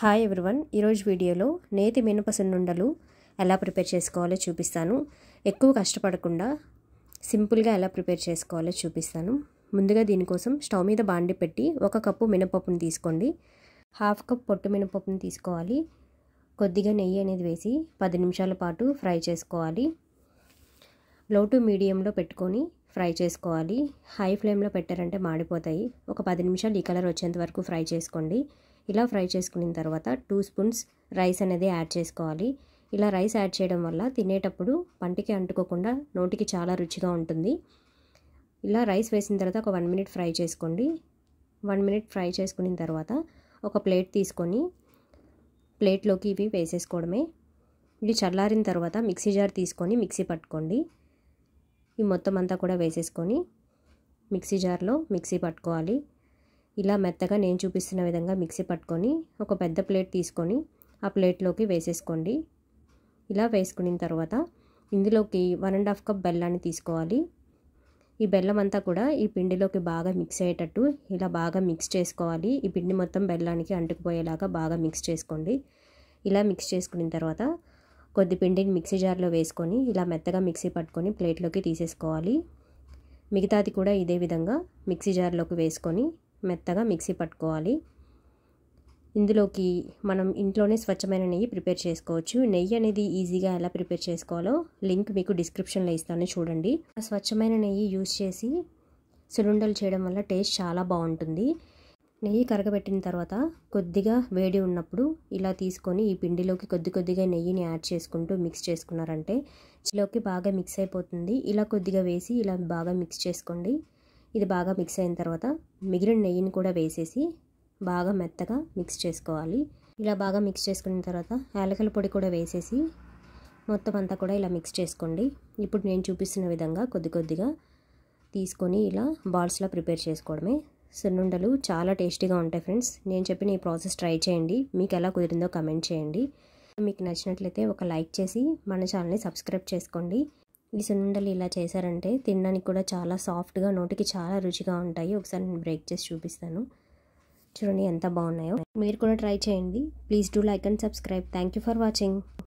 hi everyone ఈరోజు వీడియోలో నేతి మినప సున్నుండలు ఎలా ప్రిపేర్ చేసుకోవాలో చూపిస్తాను ఎక్కువ కష్టపడకుండా సింపుల్గా ఎలా ప్రిపేర్ చేసుకోవాలో చూపిస్తాను ముందుగా దీనికోసం స్టవ్ మీద బాండి పెట్టి ఒక కప్పు మినపప్పును తీసుకోండి హాఫ్ కప్ పొట్టు మినపప్పును తీసుకోవాలి కొద్దిగా నెయ్యి అనేది వేసి పది నిమిషాల పాటు ఫ్రై చేసుకోవాలి లో టు మీడియంలో పెట్టుకొని ఫ్రై చేసుకోవాలి హై ఫ్లేమ్లో పెట్టారంటే మాడిపోతాయి ఒక పది నిమిషాలు ఈ కలర్ వచ్చేంత వరకు ఫ్రై చేసుకోండి ఇలా ఫ్రై చేసుకున్న తర్వాత టూ స్పూన్స్ రైస్ అనేది యాడ్ చేసుకోవాలి ఇలా రైస్ యాడ్ చేయడం వల్ల తినేటప్పుడు పంటికి అంటుకోకుండా నోటికి చాలా రుచిగా ఉంటుంది ఇలా రైస్ వేసిన తర్వాత ఒక వన్ మినిట్ ఫ్రై చేసుకోండి వన్ మినిట్ ఫ్రై చేసుకున్న తర్వాత ఒక ప్లేట్ తీసుకొని ప్లేట్లోకి ఇవి వేసేసుకోవడమే ఇవి చల్లారిన తర్వాత మిక్సీ జార్ తీసుకొని మిక్సీ పట్టుకోండి ఈ మొత్తం అంతా కూడా వేసేసుకొని మిక్సీ జార్లో మిక్సీ పట్టుకోవాలి ఇలా మెత్తగా నేను చూపిస్తున్న విధంగా మిక్సీ పట్టుకొని ఒక పెద్ద ప్లేట్ తీసుకొని ఆ ప్లేట్లోకి వేసేసుకోండి ఇలా వేసుకున్న తర్వాత ఇందులోకి వన్ అండ్ హాఫ్ కప్ బెల్లాన్ని తీసుకోవాలి ఈ బెల్లం అంతా కూడా ఈ పిండిలోకి బాగా మిక్స్ అయ్యేటట్టు ఇలా బాగా మిక్స్ చేసుకోవాలి ఈ పిండి మొత్తం బెల్లానికి అంటుకుపోయేలాగా బాగా మిక్స్ చేసుకోండి ఇలా మిక్స్ చేసుకున్న తర్వాత కొద్ది పిండిని మిక్సీ జార్లో వేసుకొని ఇలా మెత్తగా మిక్సీ పట్టుకొని ప్లేట్లోకి తీసేసుకోవాలి మిగతాది కూడా ఇదే విధంగా మిక్సీ జార్లోకి వేసుకొని మెత్తగా మిక్సీ పట్టుకోవాలి ఇందులోకి మనం ఇంట్లోనే స్వచ్ఛమైన నెయ్యి ప్రిపేర్ చేసుకోవచ్చు నెయ్యి అనేది ఈజీగా ఎలా ప్రిపేర్ చేసుకోవాలో లింక్ మీకు డిస్క్రిప్షన్లో ఇస్తాను చూడండి స్వచ్ఛమైన నెయ్యి యూజ్ చేసి సిలిండర్లు చేయడం వల్ల టేస్ట్ చాలా బాగుంటుంది నెయ్యి కరగబెట్టిన తర్వాత కొద్దిగా వేడి ఉన్నప్పుడు ఇలా తీసుకొని ఈ పిండిలోకి కొద్ది కొద్దిగా నెయ్యిని యాడ్ చేసుకుంటూ మిక్స్ చేసుకున్నారంటే చిలోకి బాగా మిక్స్ అయిపోతుంది ఇలా కొద్దిగా వేసి ఇలా బాగా మిక్స్ చేసుకోండి ఇది బాగా మిక్స్ అయిన తర్వాత మిగిలిన నెయ్యిని కూడా వేసేసి బాగా మెత్తగా మిక్స్ చేసుకోవాలి ఇలా బాగా మిక్స్ చేసుకున్న తర్వాత యాలకల పొడి కూడా వేసేసి మొత్తం అంతా కూడా ఇలా మిక్స్ చేసుకోండి ఇప్పుడు నేను చూపిస్తున్న విధంగా కొద్ది కొద్దిగా తీసుకొని ఇలా బాల్స్లా ప్రిపేర్ చేసుకోవడమే సున్నుండలు చాలా టేస్టీగా ఉంటాయి ఫ్రెండ్స్ నేను చెప్పిన ఈ ప్రాసెస్ ట్రై చేయండి మీకు ఎలా కుదిరిందో కమెంట్ చేయండి మీకు నచ్చినట్లయితే ఒక లైక్ చేసి మన ఛానల్ని సబ్స్క్రైబ్ చేసుకోండి ఈ సున్నుండలు ఇలా చేశారంటే తినడానికి కూడా చాలా సాఫ్ట్గా నోటికి చాలా రుచిగా ఉంటాయి ఒకసారి నేను బ్రేక్ చేసి చూపిస్తాను చూడండి ఎంత బాగున్నాయో మీరు కూడా ట్రై చేయండి please do like and subscribe thank you for watching